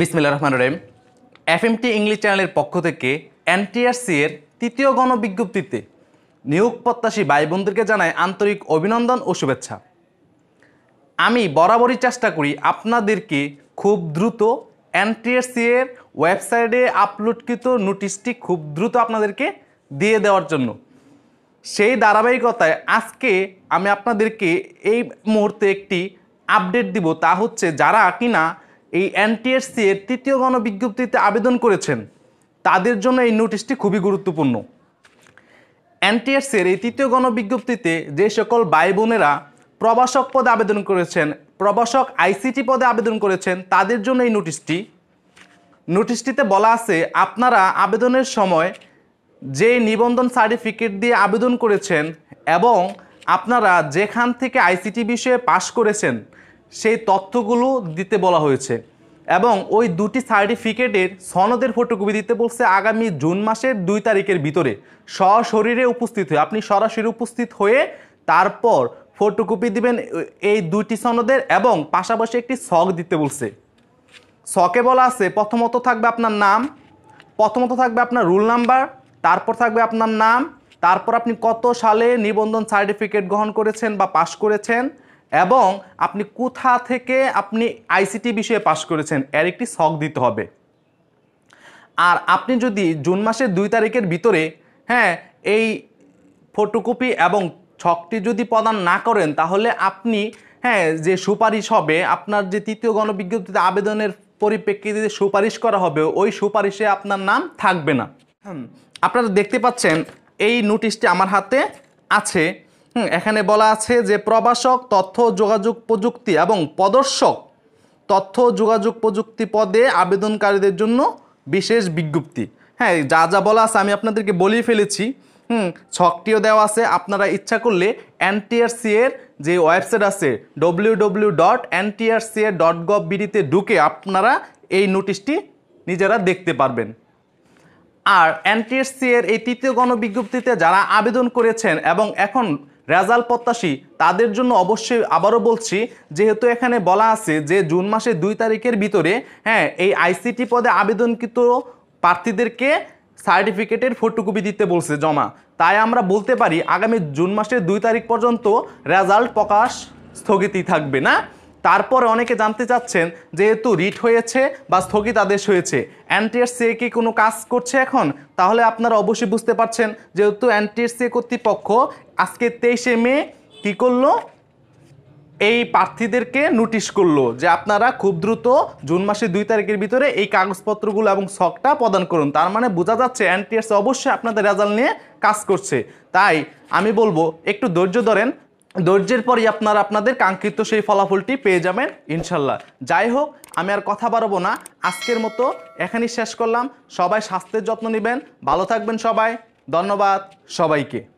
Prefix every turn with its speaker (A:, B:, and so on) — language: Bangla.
A: বিসমিল্লা রহমান রহিম এফএমটি ইংলিশ চ্যানেলের পক্ষ থেকে এনটিআরসি এর তৃতীয় গণবিজ্ঞপ্তিতে নিয়োগ প্রত্যাশী ভাই বোনদেরকে জানায় আন্তরিক অভিনন্দন ও শুভেচ্ছা আমি বরাবরই চেষ্টা করি আপনাদেরকে খুব দ্রুত এনটিএসসি এর ওয়েবসাইটে আপলোডকৃত নোটিশটি খুব দ্রুত আপনাদেরকে দিয়ে দেওয়ার জন্য সেই ধারাবাহিকতায় আজকে আমি আপনাদেরকে এই মুহূর্তে একটি আপডেট দিব তা হচ্ছে যারা কিনা এই এনটিএসসি এর তৃতীয় গণবিজ্ঞপ্তিতে আবেদন করেছেন তাদের জন্য এই নোটিশটি খুবই গুরুত্বপূর্ণ এনটিএসসি এর এই তৃতীয় গণবিজ্ঞপ্তিতে যে সকল ভাই বোনেরা প্রবাসক পদে আবেদন করেছেন প্রবাসক আইসিটি পদে আবেদন করেছেন তাদের জন্য এই নোটিশটি নোটিশটিতে বলা আছে আপনারা আবেদনের সময় যে নিবন্ধন সার্টিফিকেট দিয়ে আবেদন করেছেন এবং আপনারা যেখান থেকে আইসিটি বিষয়ে পাশ করেছেন সেই তথ্যগুলো দিতে বলা হয়েছে এবং ওই দুটি সার্টিফিকেটের সনদের ফটোকপি দিতে বলছে আগামী জুন মাসের দুই তারিখের ভিতরে সশরীরে উপস্থিত হয়ে আপনি সরাসরি উপস্থিত হয়ে তারপর ফটোকপি দিবেন এই দুটি সনদের এবং পাশাপাশি একটি সক দিতে বলছে সকে বলা আছে প্রথমত থাকবে আপনার নাম প্রথমত থাকবে আপনার রুল নাম্বার তারপর থাকবে আপনার নাম তারপর আপনি কত সালে নিবন্ধন সার্টিফিকেট গ্রহণ করেছেন বা পাশ করেছেন এবং আপনি কোথা থেকে আপনি আইসিটি বিষয়ে পাশ করেছেন এর একটি শখ দিতে হবে আর আপনি যদি জুন মাসের দুই তারিখের ভিতরে হ্যাঁ এই ফটোকপি এবং ছকটি যদি প্রদান না করেন তাহলে আপনি হ্যাঁ যে সুপারিশ হবে আপনার যে তৃতীয় গণবিজ্ঞপ্তিতে আবেদনের পরিপ্রেক্ষিতে সুপারিশ করা হবে ওই সুপারিশে আপনার নাম থাকবে না আপনারা দেখতে পাচ্ছেন এই নোটিশটি আমার হাতে আছে এখানে বলা আছে যে প্রবাসক তথ্য যোগাযোগ প্রযুক্তি এবং প্রদর্শক তথ্য যোগাযোগ প্রযুক্তি পদে আবেদনকারীদের জন্য বিশেষ বিজ্ঞপ্তি হ্যাঁ যা যা বলা আছে আমি আপনাদেরকে বলি ফেলেছি হুম ছকটিও দেওয়া আছে আপনারা ইচ্ছা করলে এনটিআরসি এর যে ওয়েবসাইট আছে W W dot NTRC A dot gov বিডিতে ঢুকে আপনারা এই নোটিশটি নিজেরা দেখতে পারবেন আর এনটিএসসি এর এই তৃতীয় গণবিজ্ঞপ্তিতে যারা আবেদন করেছেন এবং এখন রেজাল্ট প্রত্যাশী তাদের জন্য অবশ্যই আবারও বলছি যেহেতু এখানে বলা আছে যে জুন মাসের দুই তারিখের ভিতরে হ্যাঁ এই আইসিটি পদে আবেদনকৃত প্রার্থীদেরকে সার্টিফিকেটের ফটোকপি দিতে বলছে জমা তাই আমরা বলতে পারি আগামী জুন মাসের দুই তারিখ পর্যন্ত রেজাল্ট প্রকাশ স্থগিতই থাকবে না তারপরে অনেকে জানতে চাচ্ছেন যেহেতু রিট হয়েছে বা স্থগিত আদেশ হয়েছে অ্যান্টিআরসিএ কি কোনো কাজ করছে এখন তাহলে আপনারা অবশ্যই বুঝতে পারছেন যেহেতু অ্যান্টিআরসিএ কর্তৃপক্ষ আজকে তেইশে মে কী করলো এই প্রার্থীদেরকে নোটিশ করলো যে আপনারা খুব দ্রুত জুন মাসের দুই তারিখের ভিতরে এই কাগজপত্রগুলো এবং শখটা প্রদান করুন তার মানে বোঝা যাচ্ছে এনটিএস অবশ্যই আপনাদের রেজাল্ট নিয়ে কাজ করছে তাই আমি বলবো একটু ধৈর্য ধরেন ধৈর্যের পরই আপনারা আপনাদের কাঙ্ক্ষিত সেই ফলাফলটি পেয়ে যাবেন ইনশাল্লাহ যাই হোক আমি আর কথা বাড়াবো না আজকের মতো এখানেই শেষ করলাম সবাই স্বাস্থ্যের যত্ন নেবেন ভালো থাকবেন সবাই ধন্যবাদ সবাইকে